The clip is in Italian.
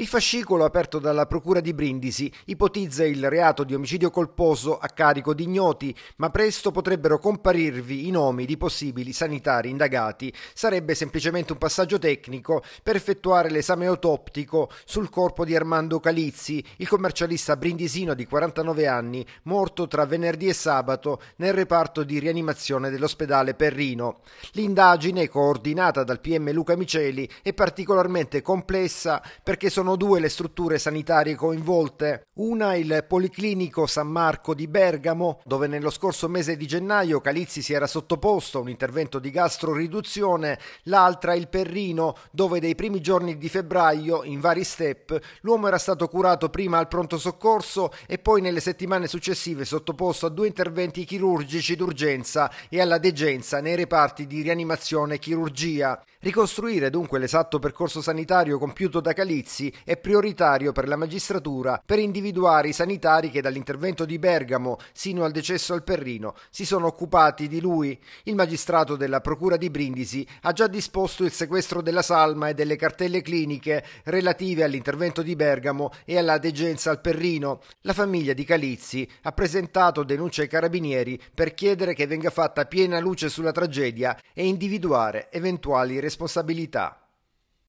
Il fascicolo aperto dalla Procura di Brindisi ipotizza il reato di omicidio colposo a carico di ignoti, ma presto potrebbero comparirvi i nomi di possibili sanitari indagati. Sarebbe semplicemente un passaggio tecnico per effettuare l'esame autoptico sul corpo di Armando Calizzi, il commercialista brindisino di 49 anni, morto tra venerdì e sabato nel reparto di rianimazione dell'ospedale Perrino. L'indagine, coordinata dal PM Luca Miceli, è particolarmente complessa perché sono sono due le strutture sanitarie coinvolte, una il Policlinico San Marco di Bergamo, dove nello scorso mese di gennaio Calizzi si era sottoposto a un intervento di gastroriduzione, l'altra il Perrino, dove dei primi giorni di febbraio, in vari step, l'uomo era stato curato prima al pronto soccorso e poi nelle settimane successive sottoposto a due interventi chirurgici d'urgenza e alla degenza nei reparti di rianimazione e chirurgia. Ricostruire dunque l'esatto percorso sanitario compiuto da Calizzi è prioritario per la magistratura per individuare i sanitari che dall'intervento di Bergamo sino al decesso al Perrino si sono occupati di lui. Il magistrato della Procura di Brindisi ha già disposto il sequestro della salma e delle cartelle cliniche relative all'intervento di Bergamo e alla degenza al Perrino. La famiglia di Calizzi ha presentato denunce ai carabinieri per chiedere che venga fatta piena luce sulla tragedia e individuare eventuali responsabilità.